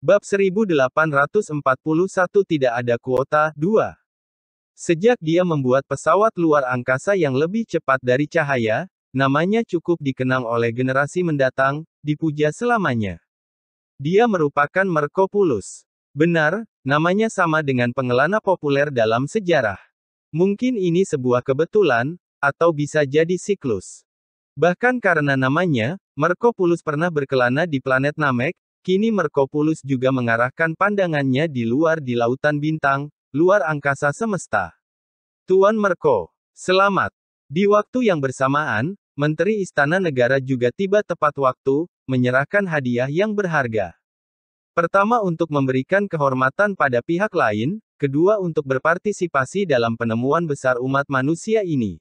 Bab 1841 tidak ada kuota, 2. Sejak dia membuat pesawat luar angkasa yang lebih cepat dari cahaya, namanya cukup dikenang oleh generasi mendatang, dipuja selamanya. Dia merupakan Merkopulus. Benar, namanya sama dengan pengelana populer dalam sejarah. Mungkin ini sebuah kebetulan, atau bisa jadi siklus. Bahkan karena namanya, Merkopulus pernah berkelana di planet Namek, Kini Merkopulus juga mengarahkan pandangannya di luar di lautan bintang, luar angkasa semesta. Tuan Merko, selamat. Di waktu yang bersamaan, Menteri Istana Negara juga tiba tepat waktu, menyerahkan hadiah yang berharga. Pertama untuk memberikan kehormatan pada pihak lain, kedua untuk berpartisipasi dalam penemuan besar umat manusia ini.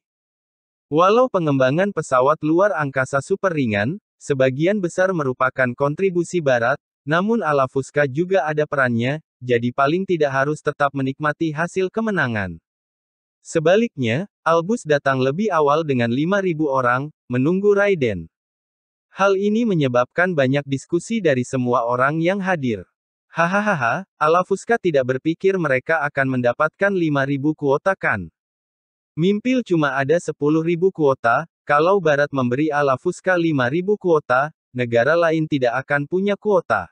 Walau pengembangan pesawat luar angkasa super ringan, Sebagian besar merupakan kontribusi Barat, namun ala Fusca juga ada perannya, jadi paling tidak harus tetap menikmati hasil kemenangan. Sebaliknya, Albus datang lebih awal dengan 5.000 orang, menunggu Raiden. Hal ini menyebabkan banyak diskusi dari semua orang yang hadir. Hahaha, ala tidak berpikir mereka akan mendapatkan 5.000 kuota kan. Mimpil cuma ada 10.000 kuota, kalau Barat memberi ala Fusca 5.000 kuota, negara lain tidak akan punya kuota.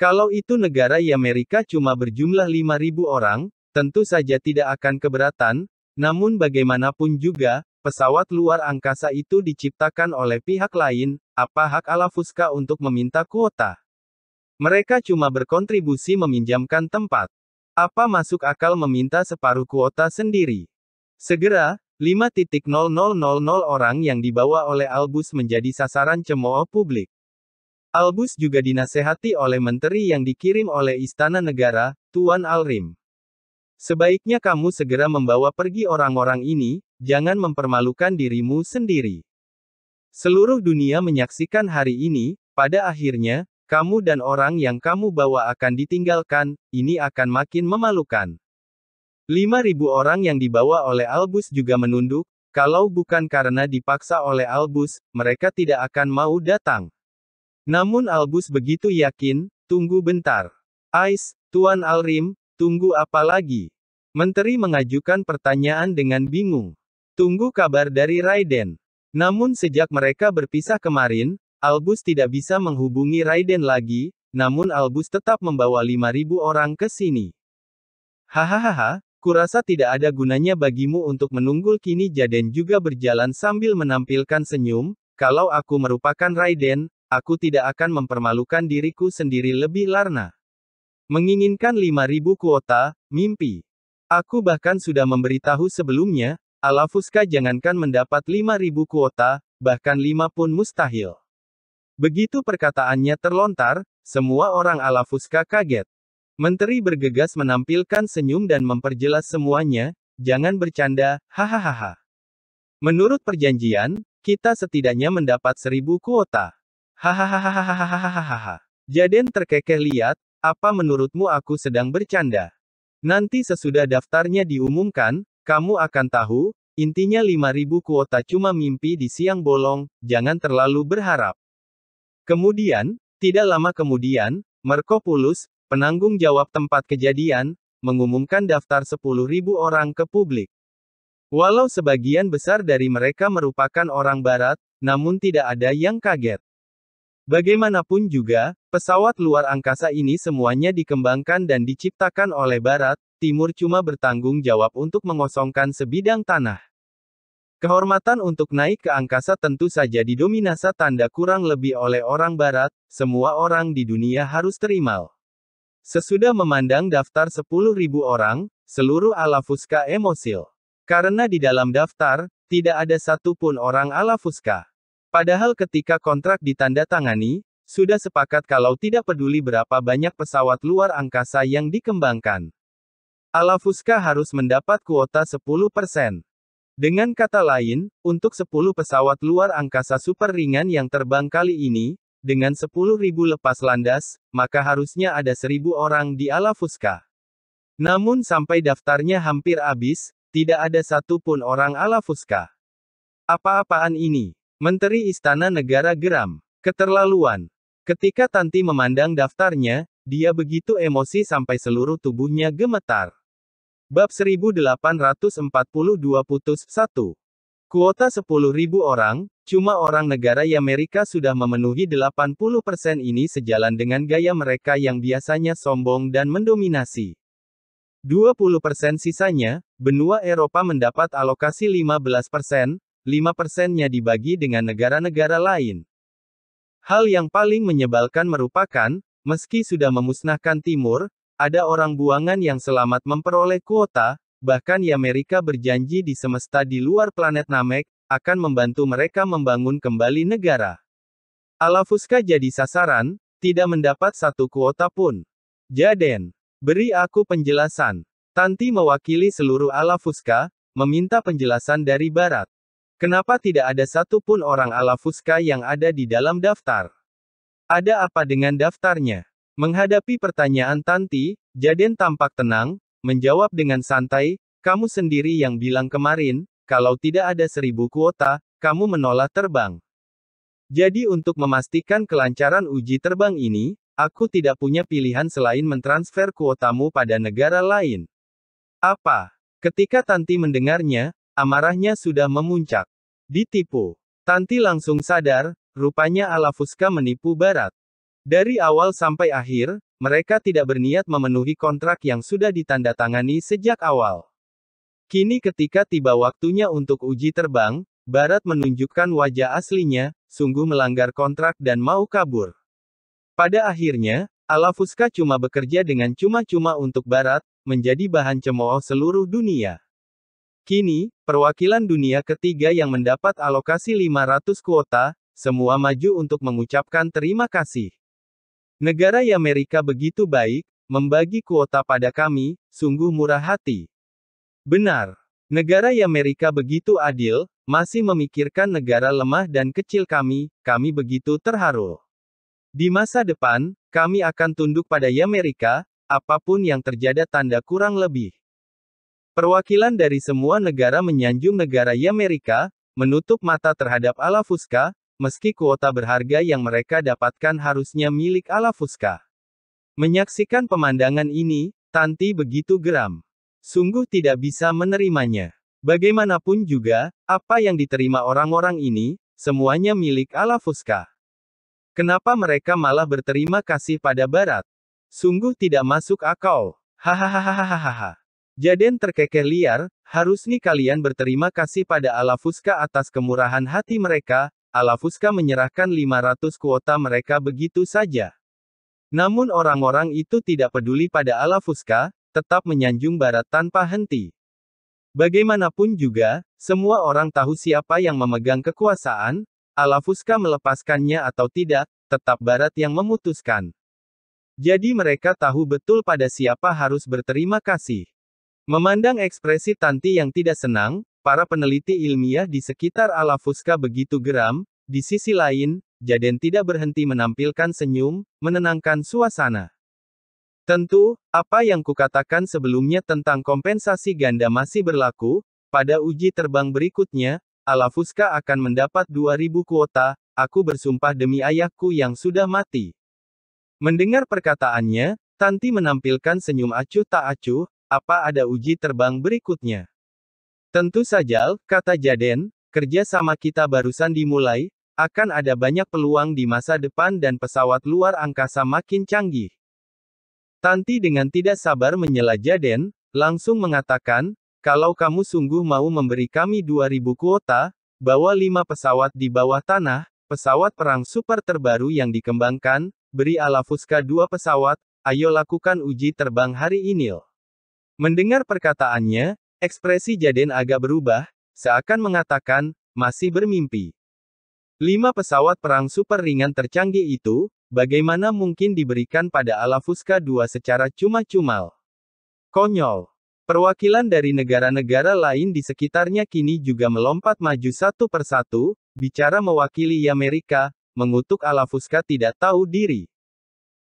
Kalau itu negara Amerika cuma berjumlah 5.000 orang, tentu saja tidak akan keberatan, namun bagaimanapun juga, pesawat luar angkasa itu diciptakan oleh pihak lain, apa hak ala Fusca untuk meminta kuota? Mereka cuma berkontribusi meminjamkan tempat. Apa masuk akal meminta separuh kuota sendiri? Segera, 5,000 orang yang dibawa oleh Albus menjadi sasaran cemooh publik. Albus juga dinasehati oleh menteri yang dikirim oleh Istana Negara, Tuan Alrim. Sebaiknya kamu segera membawa pergi orang-orang ini, jangan mempermalukan dirimu sendiri. Seluruh dunia menyaksikan hari ini, pada akhirnya, kamu dan orang yang kamu bawa akan ditinggalkan, ini akan makin memalukan. 5.000 orang yang dibawa oleh Albus juga menunduk, kalau bukan karena dipaksa oleh Albus, mereka tidak akan mau datang. Namun Albus begitu yakin, tunggu bentar. Ais, Tuan Alrim, tunggu apa lagi? Menteri mengajukan pertanyaan dengan bingung. Tunggu kabar dari Raiden. Namun sejak mereka berpisah kemarin, Albus tidak bisa menghubungi Raiden lagi, namun Albus tetap membawa 5.000 orang ke sini. Hahaha, Kurasa tidak ada gunanya bagimu untuk menunggul kini Jaden juga berjalan sambil menampilkan senyum, kalau aku merupakan Raiden, aku tidak akan mempermalukan diriku sendiri lebih Larna. Menginginkan 5000 kuota, mimpi. Aku bahkan sudah memberitahu sebelumnya, Alafuska jangankan mendapat 5000 kuota, bahkan 5 pun mustahil. Begitu perkataannya terlontar, semua orang Alafuska kaget. Menteri bergegas menampilkan senyum dan memperjelas semuanya, jangan bercanda, hahaha. Menurut perjanjian, kita setidaknya mendapat seribu kuota. Hahaha. Jaden terkekeh lihat, apa menurutmu aku sedang bercanda? Nanti sesudah daftarnya diumumkan, kamu akan tahu, intinya 5000 kuota cuma mimpi di siang bolong, jangan terlalu berharap. Kemudian, tidak lama kemudian, Marco Penanggung jawab tempat kejadian, mengumumkan daftar 10.000 orang ke publik. Walau sebagian besar dari mereka merupakan orang barat, namun tidak ada yang kaget. Bagaimanapun juga, pesawat luar angkasa ini semuanya dikembangkan dan diciptakan oleh barat, timur cuma bertanggung jawab untuk mengosongkan sebidang tanah. Kehormatan untuk naik ke angkasa tentu saja didominasi tanda kurang lebih oleh orang barat, semua orang di dunia harus terimal. Sesudah memandang daftar 10.000 orang, seluruh Alafuska Fuska emosil. Karena di dalam daftar, tidak ada satupun orang Alafuska. Padahal ketika kontrak ditandatangani, sudah sepakat kalau tidak peduli berapa banyak pesawat luar angkasa yang dikembangkan. Alafuska harus mendapat kuota 10%. Dengan kata lain, untuk 10 pesawat luar angkasa super ringan yang terbang kali ini, dengan 10.000 lepas landas, maka harusnya ada 1.000 orang di Alafuska. Namun sampai daftarnya hampir habis, tidak ada satupun orang Alafuska. Apa-apaan ini? Menteri Istana Negara geram. Keterlaluan. Ketika Tanti memandang daftarnya, dia begitu emosi sampai seluruh tubuhnya gemetar. Bab 1842 Putus 1. Kuota 10.000 orang, Cuma orang negara Amerika sudah memenuhi 80% ini sejalan dengan gaya mereka yang biasanya sombong dan mendominasi. 20% sisanya, benua Eropa mendapat alokasi 15%, 5%-nya dibagi dengan negara-negara lain. Hal yang paling menyebalkan merupakan, meski sudah memusnahkan Timur, ada orang buangan yang selamat memperoleh kuota, bahkan Amerika berjanji di semesta di luar planet Namek, akan membantu mereka membangun kembali negara. Alafuska jadi sasaran, tidak mendapat satu kuota pun. Jaden, beri aku penjelasan. Tanti mewakili seluruh Alafuska, meminta penjelasan dari Barat. Kenapa tidak ada satu pun orang Alafuska yang ada di dalam daftar? Ada apa dengan daftarnya? Menghadapi pertanyaan Tanti, Jaden tampak tenang, menjawab dengan santai, kamu sendiri yang bilang kemarin, kalau tidak ada seribu kuota, kamu menolak terbang. Jadi untuk memastikan kelancaran uji terbang ini, aku tidak punya pilihan selain mentransfer kuotamu pada negara lain. Apa? Ketika Tanti mendengarnya, amarahnya sudah memuncak. Ditipu. Tanti langsung sadar, rupanya Alafuska menipu Barat. Dari awal sampai akhir, mereka tidak berniat memenuhi kontrak yang sudah ditandatangani sejak awal. Kini ketika tiba waktunya untuk uji terbang, Barat menunjukkan wajah aslinya, sungguh melanggar kontrak dan mau kabur. Pada akhirnya, Alafuska cuma bekerja dengan cuma-cuma untuk Barat, menjadi bahan cemooh seluruh dunia. Kini, perwakilan dunia ketiga yang mendapat alokasi 500 kuota, semua maju untuk mengucapkan terima kasih. Negara Amerika begitu baik, membagi kuota pada kami, sungguh murah hati. Benar. Negara Amerika begitu adil, masih memikirkan negara lemah dan kecil kami, kami begitu terharu. Di masa depan, kami akan tunduk pada ya Amerika, apapun yang terjadi tanda kurang lebih. Perwakilan dari semua negara menyanjung negara ya Amerika, menutup mata terhadap Alafuska, meski kuota berharga yang mereka dapatkan harusnya milik Alafuska. Menyaksikan pemandangan ini, Tanti begitu geram. Sungguh tidak bisa menerimanya. Bagaimanapun juga, apa yang diterima orang-orang ini, semuanya milik ala Fuska. Kenapa mereka malah berterima kasih pada Barat? Sungguh tidak masuk akal. Hahaha. Jaden terkekeh liar, harus nih kalian berterima kasih pada ala Fuska atas kemurahan hati mereka, ala Fuska menyerahkan 500 kuota mereka begitu saja. Namun orang-orang itu tidak peduli pada ala Fuska, tetap menyanjung barat tanpa henti. Bagaimanapun juga, semua orang tahu siapa yang memegang kekuasaan, Alafuska melepaskannya atau tidak, tetap barat yang memutuskan. Jadi mereka tahu betul pada siapa harus berterima kasih. Memandang ekspresi Tanti yang tidak senang, para peneliti ilmiah di sekitar Alafuska begitu geram, di sisi lain, Jaden tidak berhenti menampilkan senyum, menenangkan suasana. Tentu, apa yang kukatakan sebelumnya tentang kompensasi ganda masih berlaku, pada uji terbang berikutnya, Alafuska akan mendapat 2000 kuota, aku bersumpah demi ayahku yang sudah mati. Mendengar perkataannya, Tanti menampilkan senyum acuh tak acuh, apa ada uji terbang berikutnya? Tentu saja, kata Jaden, kerja sama kita barusan dimulai, akan ada banyak peluang di masa depan dan pesawat luar angkasa makin canggih. Tanti dengan tidak sabar menyela Jaden, langsung mengatakan, kalau kamu sungguh mau memberi kami 2000 kuota, bawa 5 pesawat di bawah tanah, pesawat perang super terbaru yang dikembangkan, beri Alafuska 2 pesawat, ayo lakukan uji terbang hari ini. Mendengar perkataannya, ekspresi Jaden agak berubah, seakan mengatakan, masih bermimpi. Lima pesawat perang super ringan tercanggih itu, Bagaimana mungkin diberikan pada Alafuska II secara cuma cuma Konyol. Perwakilan dari negara-negara lain di sekitarnya kini juga melompat maju satu persatu, bicara mewakili Amerika, mengutuk Alafuska tidak tahu diri.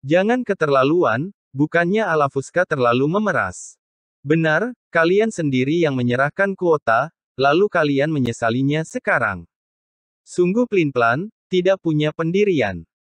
Jangan keterlaluan, bukannya Alafuska terlalu memeras. Benar, kalian sendiri yang menyerahkan kuota, lalu kalian menyesalinya sekarang. Sungguh pelin-pelan, tidak punya pendirian.